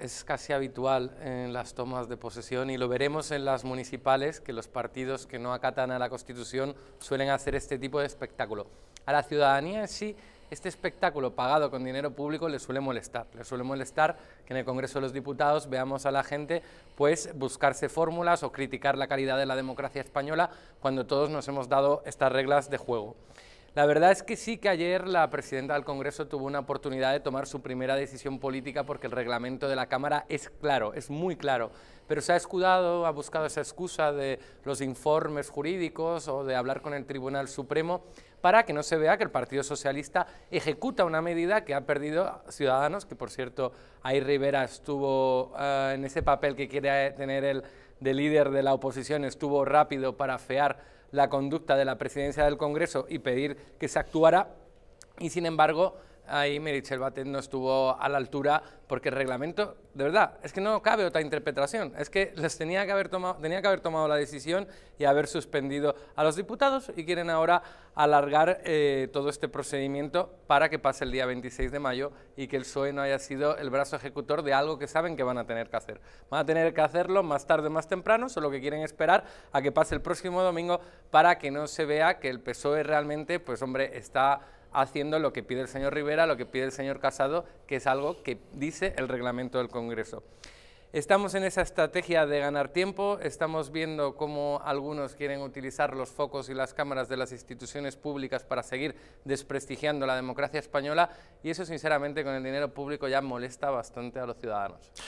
Es casi habitual en las tomas de posesión y lo veremos en las municipales, que los partidos que no acatan a la Constitución suelen hacer este tipo de espectáculo. A la ciudadanía en sí, este espectáculo pagado con dinero público le suele molestar. Le suele molestar que en el Congreso de los Diputados veamos a la gente pues buscarse fórmulas o criticar la calidad de la democracia española cuando todos nos hemos dado estas reglas de juego. La verdad es que sí que ayer la presidenta del Congreso tuvo una oportunidad de tomar su primera decisión política porque el reglamento de la Cámara es claro, es muy claro, pero se ha escudado, ha buscado esa excusa de los informes jurídicos o de hablar con el Tribunal Supremo para que no se vea que el Partido Socialista ejecuta una medida que ha perdido Ciudadanos, que por cierto, ahí Rivera estuvo eh, en ese papel que quiere tener el de líder de la oposición, estuvo rápido para afear la conducta de la presidencia del Congreso y pedir que se actuara y sin embargo ahí Merichel Batet no estuvo a la altura porque el reglamento, de verdad, es que no cabe otra interpretación, es que les tenía que haber tomado, tenía que haber tomado la decisión y haber suspendido a los diputados y quieren ahora alargar eh, todo este procedimiento para que pase el día 26 de mayo y que el PSOE no haya sido el brazo ejecutor de algo que saben que van a tener que hacer. Van a tener que hacerlo más tarde, o más temprano, solo que quieren esperar a que pase el próximo domingo para que no se vea que el PSOE realmente, pues hombre, está haciendo lo que pide el señor Rivera, lo que pide el señor Casado, que es algo que dice el reglamento del Congreso. Estamos en esa estrategia de ganar tiempo, estamos viendo cómo algunos quieren utilizar los focos y las cámaras de las instituciones públicas para seguir desprestigiando la democracia española y eso sinceramente con el dinero público ya molesta bastante a los ciudadanos.